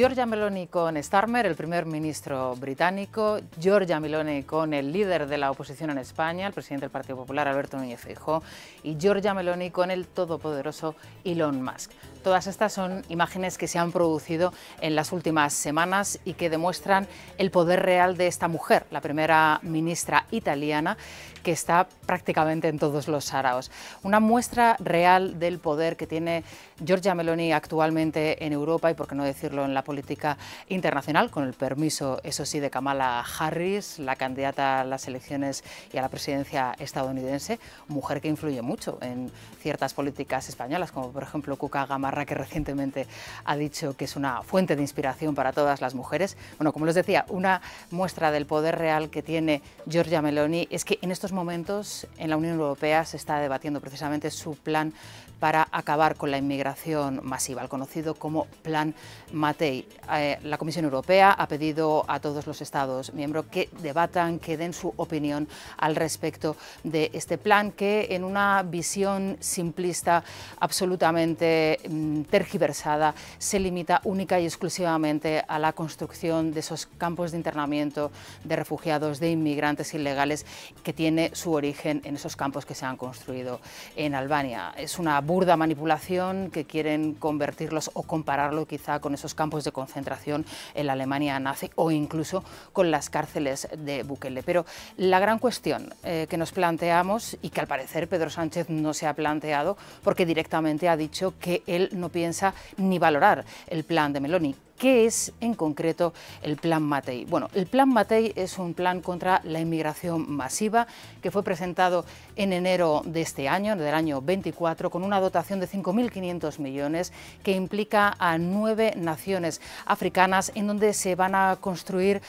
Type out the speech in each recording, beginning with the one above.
Giorgia Meloni con Starmer, el primer ministro británico, Giorgia Meloni con el líder de la oposición en España, el presidente del Partido Popular, Alberto Núñez Feijóo, y Giorgia Meloni con el todopoderoso Elon Musk. Todas estas son imágenes que se han producido en las últimas semanas y que demuestran el poder real de esta mujer, la primera ministra italiana, que está prácticamente en todos los saraos. Una muestra real del poder que tiene Giorgia Meloni actualmente en Europa y, por qué no decirlo, en la política internacional, con el permiso, eso sí, de Kamala Harris, la candidata a las elecciones y a la presidencia estadounidense, mujer que influye mucho en ciertas políticas españolas, como por ejemplo Cuca Gamarra, que recientemente ha dicho que es una fuente de inspiración para todas las mujeres. Bueno, como les decía, una muestra del poder real que tiene Giorgia Meloni es que en estos momentos en la Unión Europea se está debatiendo precisamente su plan para acabar con la inmigración masiva, el conocido como Plan Matei. Eh, la Comisión Europea ha pedido a todos los Estados miembros que debatan, que den su opinión al respecto de este plan que en una visión simplista, absolutamente mm, tergiversada, se limita única y exclusivamente a la construcción de esos campos de internamiento de refugiados, de inmigrantes ilegales que tiene su origen en esos campos que se han construido en Albania. Es una burda manipulación que quieren convertirlos o compararlo quizá con esos campos de concentración en la Alemania nazi o incluso con las cárceles de Bukele. Pero la gran cuestión eh, que nos planteamos y que al parecer Pedro Sánchez no se ha planteado porque directamente ha dicho que él no piensa ni valorar el plan de Meloni, ¿Qué es en concreto el Plan Matei? Bueno, el Plan Matei es un plan contra la inmigración masiva que fue presentado en enero de este año, del año 24, con una dotación de 5.500 millones que implica a nueve naciones africanas en donde se van a construir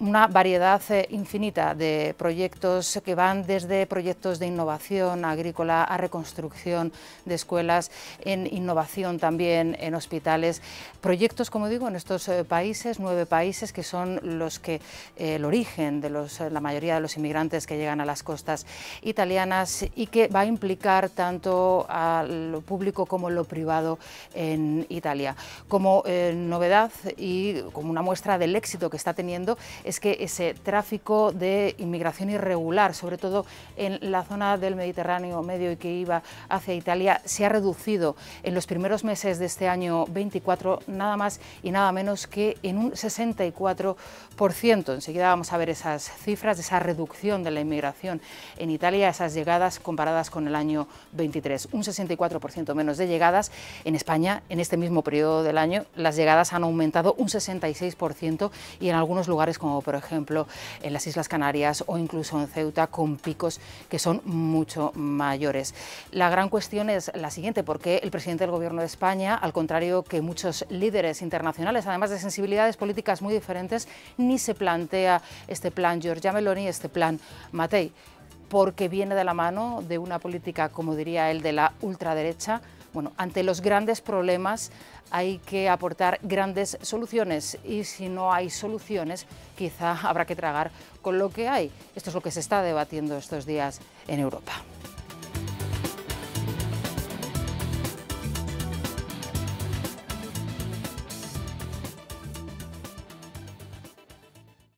una variedad eh, infinita de proyectos que van desde proyectos de innovación agrícola a reconstrucción de escuelas, en innovación también en hospitales. Proyectos, como digo, en estos eh, países, nueve países que son los que eh, el origen de la mayoría de los inmigrantes que llegan a las costas italianas y que va a implicar tanto a lo público como lo privado en Italia. Como novedad y como una muestra del éxito que está teniendo es que ese tráfico de inmigración irregular, sobre todo en la zona del Mediterráneo medio y que iba hacia Italia, se ha reducido en los primeros meses de este año 24 nada más y nada menos que en un 64%. Enseguida vamos a ver esas cifras, esa reducción de la inmigración en Italia, esas llegadas comparadas con el año 23, un 64% menos de llegadas. En España, en este mismo periodo del año, las llegadas han aumentado un 66% y en algunos lugares como por ejemplo en las Islas Canarias o incluso en Ceuta, con picos que son mucho mayores. La gran cuestión es la siguiente, porque el presidente del Gobierno de España, al contrario que muchos líderes internacionales, además de sensibilidades políticas muy diferentes, ni se plantea este plan Giorgia Meloni, este plan Matei, porque viene de la mano de una política, como diría él, de la ultraderecha, bueno, ante los grandes problemas hay que aportar grandes soluciones y si no hay soluciones, quizá habrá que tragar con lo que hay. Esto es lo que se está debatiendo estos días en Europa.